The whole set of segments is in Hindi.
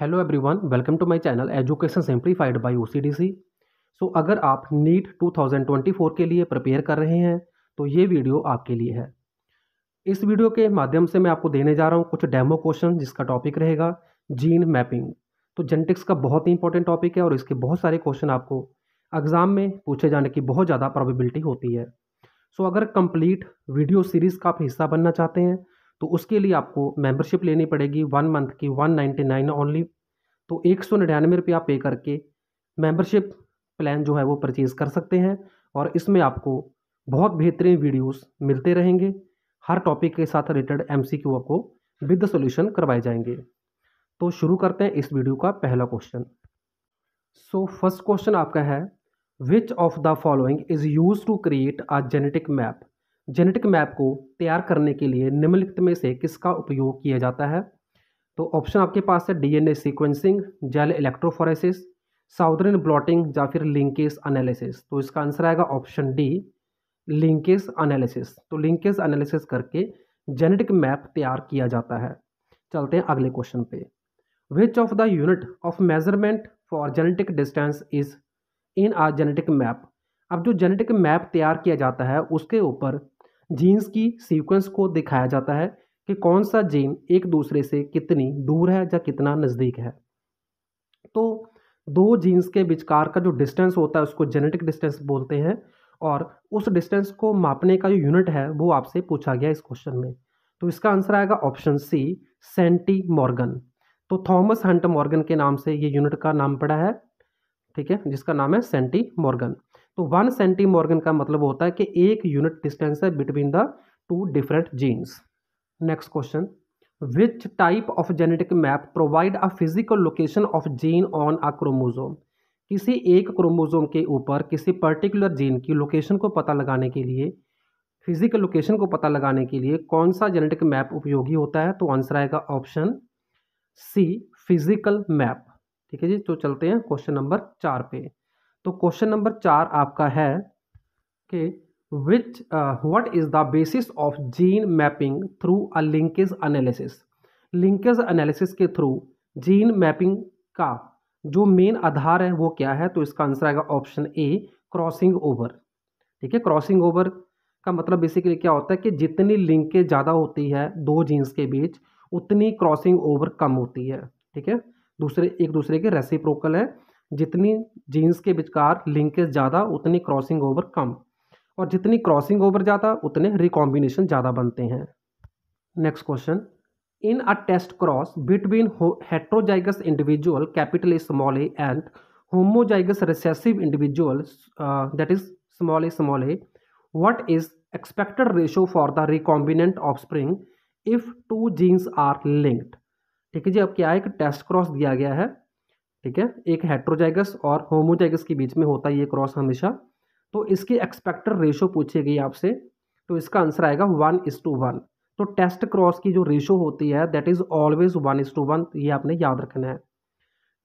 hello everyone welcome to my channel education simplified by OCDC so अगर आप नीट 2024 के लिए प्रिपेयर कर रहे हैं तो ये वीडियो आपके लिए है इस वीडियो के माध्यम से मैं आपको देने जा रहा हूँ कुछ डेमो क्वेश्चन जिसका टॉपिक रहेगा जीन मैपिंग तो जेनेटिक्स का बहुत ही इंपॉर्टेंट टॉपिक है और इसके बहुत सारे क्वेश्चन आपको एग्ज़ाम में पूछे जाने की बहुत ज़्यादा प्रॉबिबिलिटी होती है सो so, अगर कंप्लीट वीडियो सीरीज़ का आप हिस्सा बनना चाहते हैं तो उसके लिए आपको मेंबरशिप लेनी पड़ेगी वन मंथ की वन नाइन्टी नाइन ओनली तो एक सौ निन्यानवे रुपया पे करके मेंबरशिप प्लान जो है वो परचेज़ कर सकते हैं और इसमें आपको बहुत बेहतरीन वीडियोस मिलते रहेंगे हर टॉपिक के साथ रिलेटेड एम सी क्यू आपको विद सोल्यूशन करवाए जाएंगे तो शुरू करते हैं इस वीडियो का पहला क्वेश्चन सो फर्स्ट क्वेश्चन आपका है which of the following is use to create a genetic map genetic map को तैयार करने के लिए निम्नलिखित में से किसका उपयोग किया जाता है तो ऑप्शन आपके पास है DNA sequencing gel electrophoresis southern blotting या फिर लिंकेज एनालिसिस तो इसका आंसर आएगा ऑप्शन डी लिंकेज एनालिसिस तो लिंकेज एनालिसिस करके जेनेटिक मैप तैयार किया जाता है चलते हैं अगले क्वेश्चन पे which of the unit of measurement for genetic distance is in a genetic map अब जो जेनेटिक मैप तैयार किया जाता है उसके ऊपर जीन्स की सीक्वेंस को दिखाया जाता है कि कौन सा जीन एक दूसरे से कितनी दूर है या कितना नज़दीक है तो दो जीन्स के विचकार का जो डिस्टेंस होता है उसको जेनेटिक डिस्टेंस बोलते हैं और उस डिस्टेंस को मापने का जो यूनिट है वो आपसे पूछा गया इस क्वेश्चन में तो इसका आंसर आएगा ऑप्शन सी सेंटी मॉर्गन तो थॉमस हंट मॉर्गन के नाम से ये यूनिट का नाम पड़ा है ठीक है जिसका नाम है सेंटी मॉर्गन तो वन सेंटी का मतलब होता है कि एक यूनिट डिस्टेंस है between the two different genes next question which type of genetic map provide a physical location of gene on a chromosome किसी एक क्रोमोजोम के ऊपर किसी पर्टिकुलर जीन की लोकेशन को पता लगाने के लिए फिजिकल लोकेशन को पता लगाने के लिए कौन सा जेनेटिक मैप उपयोगी होता है तो आंसर आएगा ऑप्शन सी फिजिकल मैप ठीक है जी तो चलते हैं क्वेश्चन नंबर चार पे तो क्वेश्चन नंबर चार आपका है कि which what is the basis of gene mapping through a linkage analysis linkage analysis के थ्रू जीन मैपिंग का जो मेन आधार है वो क्या है तो इसका आंसर आएगा ऑप्शन ए क्रॉसिंग ओवर ठीक है क्रॉसिंग ओवर का मतलब बेसिकली क्या होता है कि जितनी लिंकेज ज़्यादा होती है दो जीन्स के बीच उतनी क्रॉसिंग ओवर कम होती है ठीक है दूसरे एक दूसरे के रेसिप्रोकल है जितनी जीन्स के बीचकार लिंकेज ज़्यादा उतनी क्रॉसिंग ओवर कम और जितनी क्रॉसिंग ओवर ज़्यादा उतने रिकॉम्बिनेशन ज़्यादा बनते हैं next question in a test cross between heterozygous individual capital small A and homozygous recessive individual that is small A small A what is expected ratio for the recombinant offspring if two genes are linked ठीक है जी अब क्या है एक टेस्ट क्रॉस दिया गया है ठीक है एक हेट्रोजाइगस और होमोजाइगस के बीच में होता है ये क्रॉस हमेशा तो इसकी एक्सपेक्टर रेशो पूछी गई आपसे तो इसका आंसर आएगा वन इस टू वन तो टेस्ट क्रॉस की जो रेशो होती है that is always one is to one ये आपने याद रखना है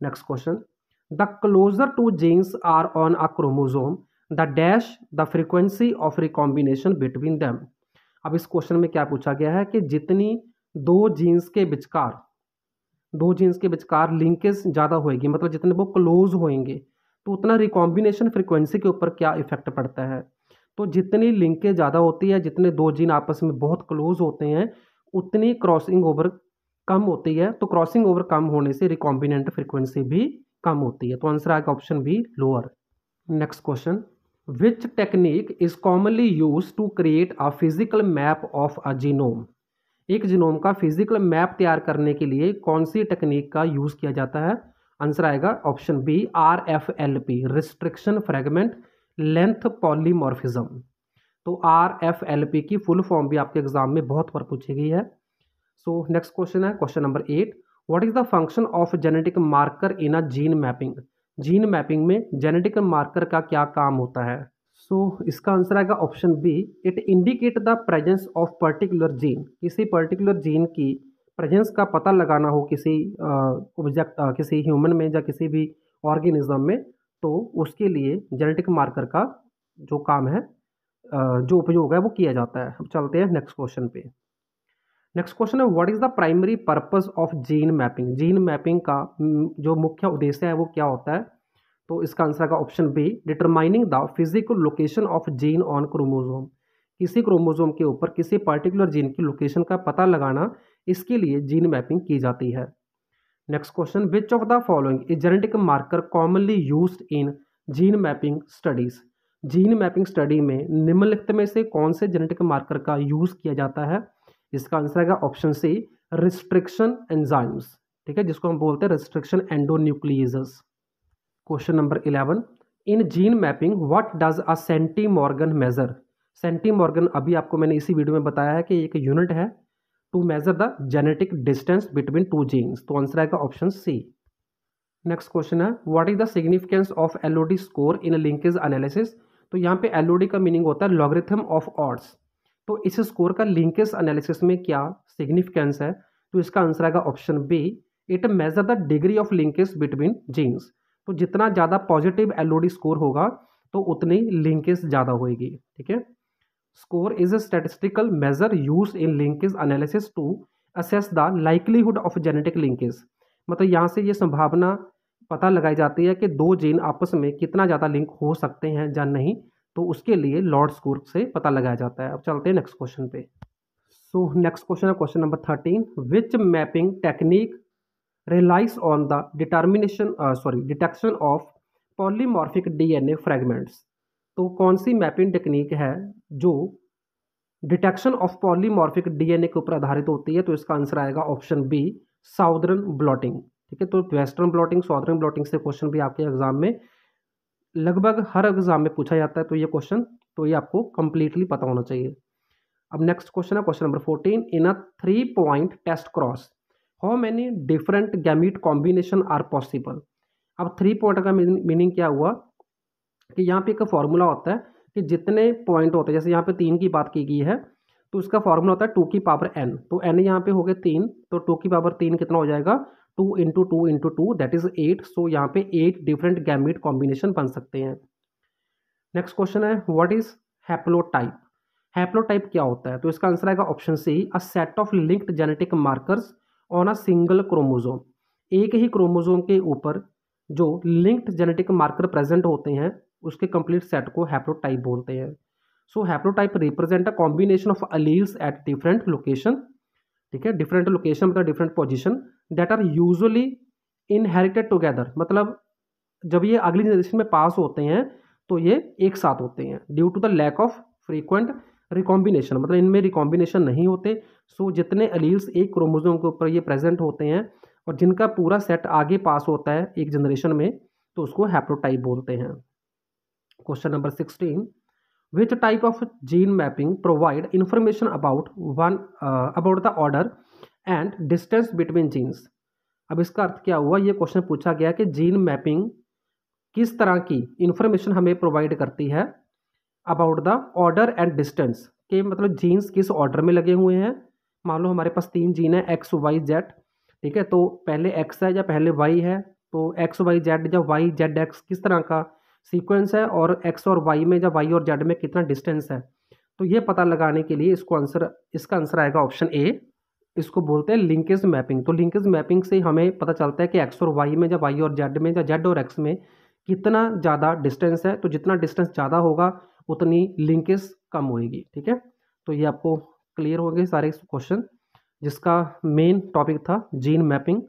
next question the closer two genes are on a chromosome the dash the frequency of recombination between them अब इस क्वेश्चन में क्या पूछा गया है कि जितनी दो जीन्स के बिचकार दो जीन्स के बचकार लिंकेज ज़्यादा होएगी मतलब जितने वो क्लोज होएंगे तो उतना रिकॉम्बिनेशन फ्रिक्वेंसी के ऊपर क्या इफेक्ट पड़ता है तो जितनी लिंकेज ज़्यादा होती है जितने दो जीन आपस में बहुत क्लोज होते हैं उतनी क्रॉसिंग ओवर कम होती है तो क्रॉसिंग ओवर कम होने से रिकॉम्बिनेंट फ्रिक्वेंसी भी कम होती है तो आंसर आएगा option B lower next question which technique is commonly use to create a physical map of a genome एक जीनोम का फिजिकल मैप तैयार करने के लिए कौन सी टेक्निक का यूज़ किया जाता है आंसर आएगा option B R F L P restriction fragment length polymorphism तो आर एफ एल पी की फुल फॉर्म भी आपके एग्जाम में बहुत बार पूछी गई है सो नेक्स्ट क्वेश्चन है question number eight what is the function of genetic marker in a gene mapping gene mapping में जेनेटिक मार्कर का क्या काम होता है सो so, इसका आंसर आएगा option B it indicate the presence of particular gene किसी पर्टिकुलर जीन की प्रेजेंस का पता लगाना हो किसी ऑब्जेक्ट किसी ह्यूमन में या किसी भी ऑर्गेनिज्म में तो उसके लिए जेनेटिक मार्कर का जो काम है जो उपयोग है वो किया जाता है अब चलते हैं नेक्स्ट क्वेश्चन पे नेक्स्ट क्वेश्चन है what is the primary purpose of gene mapping gene mapping का जो मुख्य उद्देश्य है वो क्या होता है तो इसका आंसर आएगा option B determining the physical location of gene on chromosome किसी क्रोमोजोम के ऊपर किसी पर्टिकुलर जीन की लोकेशन का पता लगाना इसके लिए जीन मैपिंग की जाती है next question which of the following is genetic marker commonly use in gene mapping studies gene mapping study में निम्नलिखित में से कौन से जेनेटिक मार्कर का यूज किया जाता है इसका आंसर आएगा ऑप्शन सी रिस्ट्रिक्शन एंजाइम्स ठीक है जिसको हम बोलते हैं restriction endonuclease question number eleven in gene mapping what does a centimorgan measure centimorgan अभी आपको मैंने इसी वीडियो में बताया है कि एक यूनिट है to measure the genetic distance between two genes तो आंसर आएगा ऑप्शन सी नेक्स्ट क्वेश्चन है what is the significance of L score in linkage analysis तो यहाँ पे एल का मीनिंग होता है लॉगरिथम ऑफ ऑर्ड्स तो इस स्कोर का लिंकेज एनालिसिस में क्या सिग्निफिकेंस है तो इसका आंसर आएगा option B it measure the degree of linkage between genes तो जितना ज़्यादा पॉजिटिव एल स्कोर होगा तो उतनी लिंकेज ज़्यादा होएगी ठीक है score is a statistical measure use in linkage analysis to assess the likelihood of genetic linkage मतलब यहाँ से ये संभावना पता लगाई जाती है कि दो जीन आपस में कितना ज़्यादा लिंक हो सकते हैं या नहीं तो उसके लिए लॉर्ड स्कोर से पता लगाया जाता है अब चलते हैं नेक्स्ट क्वेश्चन पे सो नेक्स्ट क्वेश्चन है question number thirteen which mapping technique relies on the determination uh, sorry detection of polymorphic DNA fragments तो कौन सी मैपिंग टेक्निक है जो डिटेक्शन ऑफ पॉलीमॉर्फिक डीएनए के ऊपर आधारित होती है तो इसका आंसर आएगा ऑप्शन बी साउदर्न ब्लॉटिंग ठीक है तो वेस्टर्न ब्लॉटिंग साउदर्न ब्लॉटिंग से क्वेश्चन भी आपके एग्जाम में लगभग हर एग्जाम में पूछा जाता है तो ये क्वेश्चन तो ये आपको कंप्लीटली पता होना चाहिए अब नेक्स्ट क्वेश्चन है question number fourteen in a three point test cross how many different gamete combination are possible अब थ्री पॉइंट का मीनिंग क्या हुआ कि यहाँ पे एक फॉर्मूला होता है कि जितने पॉइंट होते हैं जैसे यहाँ पे तीन की बात की गई है तो उसका फॉर्मूला होता है टू की पावर एन तो एन यहाँ पे हो गए तीन तो टू की पावर तीन कितना हो जाएगा two into two into two that is eight so यहाँ पे एट डिफरेंट गैमिट कॉम्बिनेशन बन सकते हैं नेक्स्ट क्वेश्चन है वट इज़ हैप्लोटाइप हैप्लोटाइप क्या होता है तो इसका आंसर आएगा option C a set of linked genetic markers on a single chromosome एक ही क्रोमोजोम के ऊपर जो लिंक्ड जेनेटिक मार्कर प्रेजेंट होते हैं उसके कंप्लीट सेट को हैप्लोटाइप बोलते हैं so haplotype represent a combination of alleles at different location ठीक है डिफरेंट लोकेशन मतलब different position that are usually inherited together मतलब जब ये अगली जनरेशन में पास होते हैं तो ये एक साथ होते हैं due to the lack of frequent recombination मतलब इनमें रिकॉम्बिनेशन नहीं होते सो जितने अलील्स एक क्रोमोजोम के ऊपर ये प्रेजेंट होते हैं और जिनका पूरा सेट आगे पास होता है एक जनरेशन में तो उसको हैप्रोटाइप बोलते हैं question number sixteen which type of gene mapping provide information about one about the order and distance between genes अब इसका अर्थ क्या हुआ ये क्वेश्चन पूछा गया कि जीन मैपिंग किस तरह की इन्फॉर्मेशन हमें प्रोवाइड करती है about the order and distance के मतलब जीन्स किस ऑर्डर में लगे हुए हैं मान लो हमारे पास तीन जीन है एक्स वाई जेड ठीक है तो पहले एक्स है या पहले वाई है तो एक्स वाई जेड या वाई जेड एक्स किस तरह का सीक्वेंस है और एक्स और वाई में या वाई और जेड में कितना डिस्टेंस है तो ये पता लगाने के लिए इसको आंसर इसका आंसर आएगा ऑप्शन ए इसको बोलते हैं लिंकेज मैपिंग तो लिंकेज मैपिंग से हमें पता चलता है कि एक्स और वाई में या वाई और जेड में या जेड और एक्स में कितना ज़्यादा डिस्टेंस है तो जितना डिस्टेंस ज़्यादा होगा उतनी लिंकेज कम होएगी ठीक है तो ये आपको क्लियर होंगे सारे क्वेश्चन जिसका मेन टॉपिक था जीन मैपिंग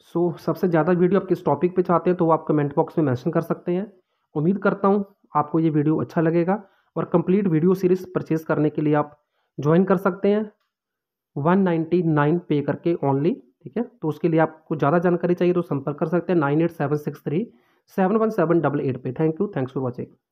सो so, सबसे ज़्यादा वीडियो आप किस टॉपिक पे चाहते हैं तो वो आप कमेंट बॉक्स में मेंशन कर सकते हैं उम्मीद करता हूँ आपको ये वीडियो अच्छा लगेगा और कंप्लीट वीडियो सीरीज़ परचेज़ करने के लिए आप ज्वाइन कर सकते हैं वन नाइन्टी नाइन पे करके ओनली ठीक है तो उसके लिए आपको ज़्यादा जानकारी चाहिए तो संपर्क कर सकते हैं nine eight seven six three seven one seven double eight पे thank you thanks for watching